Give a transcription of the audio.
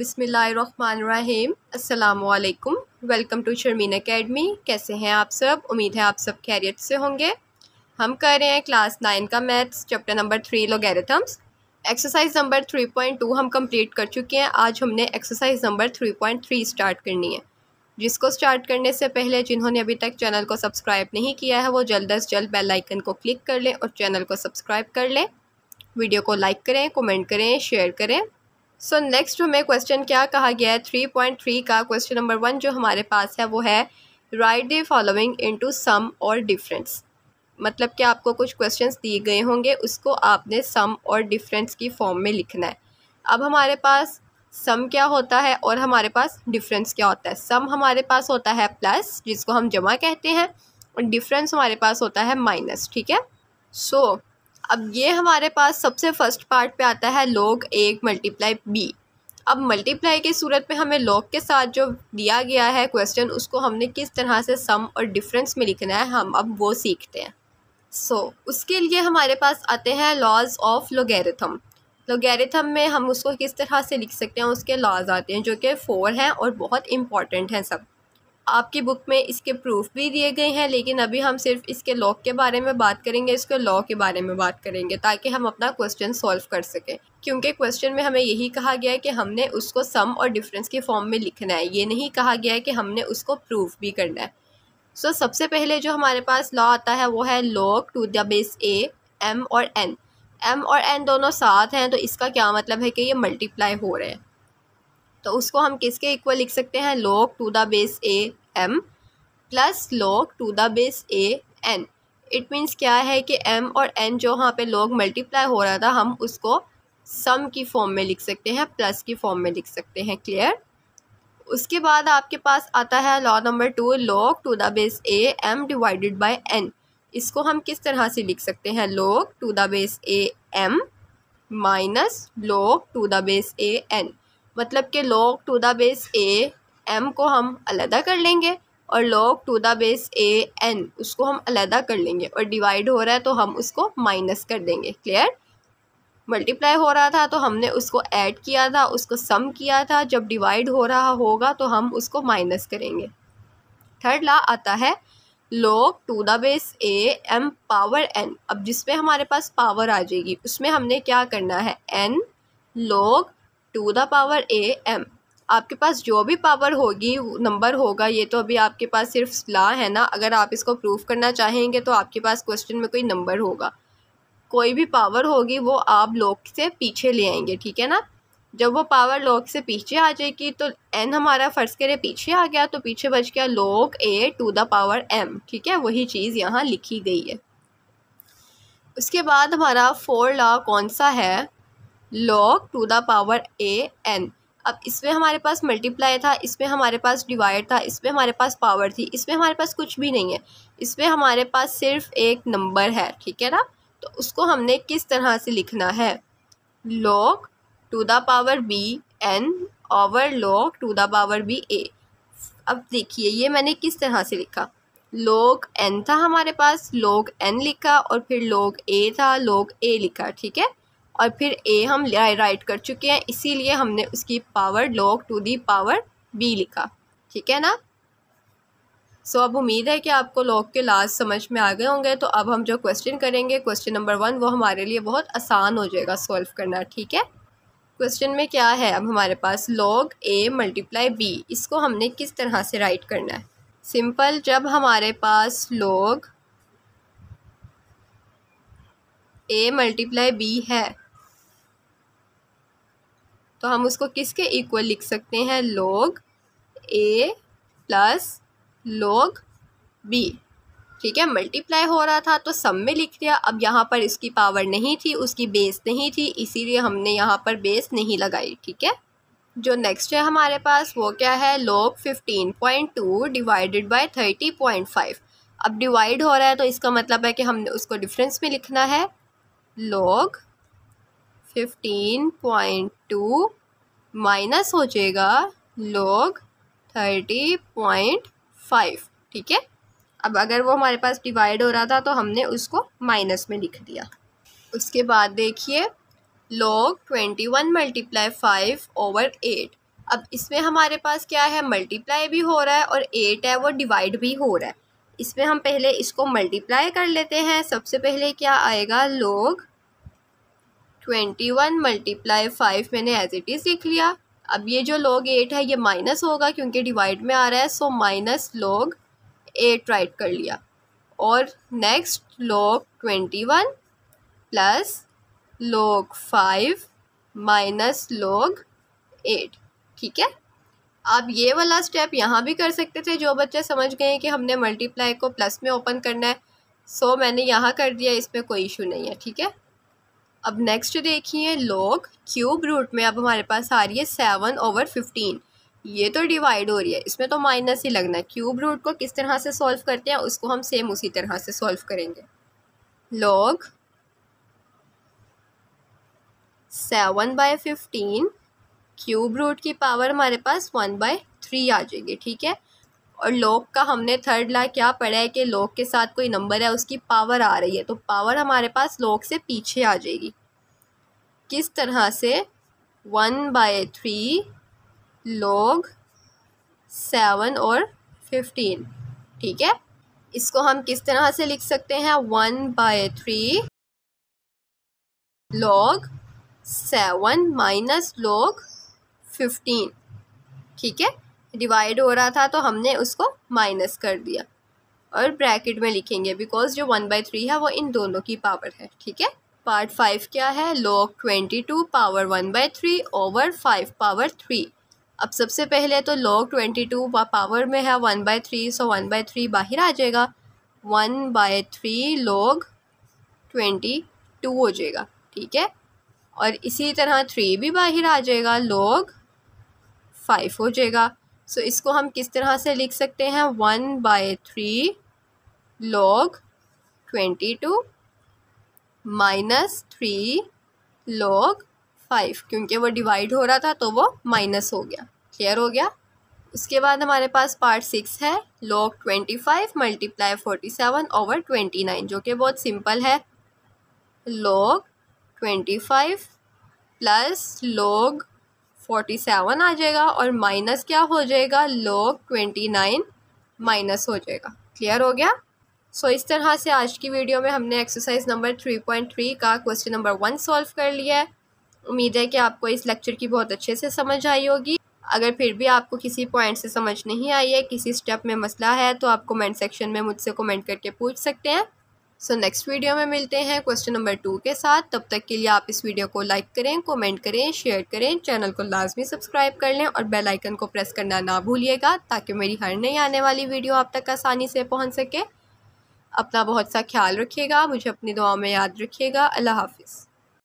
बिसमीम् अल्लाम welcome to Sharmin academy कैसे हैं आप सब उम्मीद है आप सब खैरियत से होंगे हम कर रहे हैं क्लास नाइन का maths chapter number three logarithms exercise number three point two हम कंप्लीट कर चुके हैं आज हमने exercise number three point three start करनी है जिसको स्टार्ट करने से पहले जिन्होंने अभी तक चैनल को सब्सक्राइब नहीं किया है वो जल्द अज जल्द बेलाइकन को क्लिक कर लें और चैनल को सब्सक्राइब कर लें वीडियो को लाइक करें कमेंट करें शेयर करें सो नेक्स्ट हमें क्वेश्चन क्या कहा गया है थ्री पॉइंट थ्री का क्वेश्चन नंबर वन जो हमारे पास है वो है right the following into sum और डिफरेंस मतलब कि आपको कुछ क्वेश्चंस दिए गए होंगे उसको आपने सम और डिफरेंस की फॉर्म में लिखना है अब हमारे पास सम क्या होता है और हमारे पास डिफरेंस क्या होता है सम हमारे पास होता है प्लस जिसको हम जमा कहते हैं और डिफरेंस हमारे पास होता है माइनस ठीक है सो so, अब ये हमारे पास सबसे फ़र्स्ट पार्ट पे आता है लॉग एक मल्टीप्लाई बी अब मल्टीप्लाई की सूरत में हमें लॉग के साथ जो दिया गया है क्वेश्चन उसको हमने किस तरह से सम और डिफरेंस में लिखना है हम अब वो सीखते हैं सो so, उसके लिए हमारे पास आते हैं लॉज ऑफ लोगेरिथम लोगेरिथम में हम उसको किस तरह से लिख सकते हैं उसके लॉज आते हैं जो कि फ़ोर हैं और बहुत इम्पॉर्टेंट हैं सब आपकी बुक में इसके प्रूफ भी दिए गए हैं लेकिन अभी हम सिर्फ इसके लॉक के बारे में बात करेंगे इसके लॉ के बारे में बात करेंगे ताकि हम अपना क्वेश्चन सॉल्व कर सकें क्योंकि क्वेश्चन में हमें यही कहा गया है कि हमने उसको सम और डिफरेंस के फॉर्म में लिखना है ये नहीं कहा गया है कि हमने उसको प्रूफ भी करना है सो so, सबसे पहले जो हमारे पास लॉ आता है वो है log to the base A M और एन एम और एन दोनों साथ हैं तो इसका क्या मतलब है कि ये मल्टीप्लाई हो रहे हैं तो उसको हम किसके इक्वल लिख सकते हैं log to the base A M plus log to the base A N it means क्या है कि एम और एन जो वहाँ पे लॉग मल्टीप्लाई हो रहा था हम उसको सम की फॉर्म में लिख सकते हैं प्लस की फॉर्म में लिख सकते हैं क्लियर उसके बाद आपके पास आता है law number two log to the base A M divided by N इसको हम किस तरह से लिख सकते हैं log to the base A M minus log to the base A N मतलब कि log to the base A M को हम अलहदा कर लेंगे और log to the base A N उसको हम अलहदा कर लेंगे और डिवाइड हो रहा है तो हम उसको माइनस कर देंगे क्लियर मल्टीप्लाई हो रहा था तो हमने उसको ऐड किया था उसको सम किया था जब डिवाइड हो रहा होगा तो हम उसको माइनस करेंगे थर्ड ला आता है log to the base A M power N अब जिसमें हमारे पास पावर आ जाएगी उसमें हमने क्या करना है N log to the power A M आपके पास जो भी पावर होगी नंबर होगा ये तो अभी आपके पास सिर्फ ला है ना अगर आप इसको प्रूफ करना चाहेंगे तो आपके पास क्वेश्चन में कोई नंबर होगा कोई भी पावर होगी वो आप लॉक से पीछे ले आएंगे ठीक है ना जब वो पावर लॉक से पीछे आ जाएगी तो एन हमारा फ़र्ज करे पीछे आ गया तो पीछे बच गया log A to the power M ठीक है वही चीज़ यहाँ लिखी गई है उसके बाद हमारा फोर लॉ कौन सा है log to the power A N अब इसमें हमारे पास मल्टीप्लाई था इसमें हमारे पास डिवाइड था इसमें हमारे पास पावर थी इसमें हमारे पास कुछ भी नहीं है इसमें हमारे पास सिर्फ एक नंबर है ठीक है ना तो उसको हमने किस तरह से लिखना है log to the power B N over log to the power B A अब देखिए ये मैंने किस तरह से लिखा लोग एन था हमारे पास लोग एन लिखा और फिर लोग ए था लोग ए लिखा ठीक है और फिर ए हम राइट कर चुके हैं इसीलिए हमने उसकी power log to the power b लिखा ठीक है ना सो so, अब उम्मीद है कि आपको लॉग के लास्ट समझ में आ गए होंगे तो अब हम जो क्वेश्चन करेंगे क्वेश्चन नंबर वन वो हमारे लिए बहुत आसान हो जाएगा सॉल्व करना ठीक है क्वेश्चन में क्या है अब हमारे पास लॉग ए मल्टीप्लाई बी इसको हमने किस तरह से राइट करना है सिंपल जब हमारे पास लॉग ए मल्टीप्लाई बी है तो हम उसको किसके इक्वल लिख सकते हैं लोग ए प्लस लोग बी ठीक है मल्टीप्लाई हो रहा था तो सम में लिख दिया अब यहाँ पर इसकी पावर नहीं थी उसकी बेस नहीं थी इसीलिए हमने यहाँ पर बेस नहीं लगाई ठीक है जो नेक्स्ट है हमारे पास वो क्या है log fifteen point two divided by thirty point five अब डिवाइड हो रहा है तो इसका मतलब है कि हमने उसको डिफरेंस में लिखना है log fifteen point to minus हो जाएगा लॉग थर्टी पॉइंट फाइव ठीक है अब अगर वो हमारे पास डिवाइड हो रहा था तो हमने उसको माइनस में लिख दिया उसके बाद देखिए log twenty one multiply five over eight अब इसमें हमारे पास क्या है मल्टीप्लाई भी हो रहा है और एट है वो डिवाइड भी हो रहा है इसमें हम पहले इसको मल्टीप्लाई कर लेते हैं सबसे पहले क्या आएगा log twenty one multiply five मैंने एज इट इज़ लिख लिया अब ये जो लॉग एट है ये माइनस होगा क्योंकि डिवाइड में आ रहा है so minus log eight right कर लिया और next log twenty one plus log five minus log eight ठीक है आप ये वाला स्टेप यहाँ भी कर सकते थे जो बच्चे समझ गए कि हमने मल्टीप्लाई को प्लस में ओपन करना है सो मैंने यहाँ कर दिया इसमें कोई इशू नहीं है ठीक है अब नेक्स्ट देखिए लॉग क्यूब रूट में अब हमारे पास आ रही है सेवन ओवर फिफ्टीन ये तो डिवाइड हो रही है इसमें तो माइनस ही लगना है क्यूब रूट को किस तरह से सॉल्व करते हैं उसको हम सेम उसी तरह से सॉल्व करेंगे log seven by fifteen cube root की पावर हमारे पास वन बाय थ्री आ जाएगी ठीक है और लोक का हमने थर्ड ला क्या पढ़ा है कि लोक के साथ कोई नंबर है उसकी पावर आ रही है तो पावर हमारे पास लोक से पीछे आ जाएगी किस तरह से one by three log seven और फिफ्टीन ठीक है इसको हम किस तरह से लिख सकते हैं one by three log seven minus log fifteen ठीक है डिवाइड हो रहा था तो हमने उसको माइनस कर दिया और ब्रैकेट में लिखेंगे बिकॉज जो वन बाई थ्री है वो इन दोनों की पावर है ठीक है पार्ट फाइव क्या है log twenty two power one by three over five power three अब सबसे पहले तो लॉग ट्वेंटी टू पावर में है one by three so one by three बाहर आ जाएगा one by three log twenty two हो जाएगा ठीक है और इसी तरह थ्री भी बाहर आ जाएगा लॉग फाइव हो जाएगा सो so, इसको हम किस तरह से लिख सकते हैं one by three log twenty two minus three log five क्योंकि वो डिवाइड हो रहा था तो वो माइनस हो गया क्लियर हो गया उसके बाद हमारे पास पार्ट सिक्स है log twenty five multiply forty seven over twenty nine जो कि बहुत सिंपल है log twenty five plus log forty seven आ जाएगा और माइनस क्या हो जाएगा लॉग ट्वेंटी नाइन माइनस हो जाएगा क्लियर हो गया सो so, इस तरह से आज की वीडियो में हमने exercise number three point three का क्वेश्चन नंबर वन सॉल्व कर लिया है उम्मीद है कि आपको इस लेक्चर की बहुत अच्छे से समझ आई होगी अगर फिर भी आपको किसी पॉइंट से समझ नहीं आई है किसी स्टेप में मसला है तो आप कमेंट सेक्शन में मुझसे कमेंट करके पूछ सकते हैं सो नेक्स्ट वीडियो में मिलते हैं क्वेश्चन नंबर टू के साथ तब तक के लिए आप इस वीडियो को लाइक करें कमेंट करें शेयर करें चैनल को लाजमी सब्सक्राइब कर लें और बेल आइकन को प्रेस करना ना भूलिएगा ताकि मेरी हर नई आने वाली वीडियो आप तक आसानी से पहुँच सके अपना बहुत सा ख्याल रखिएगा मुझे अपनी दुआ में याद रखिएगा अल्लाह हाफिज़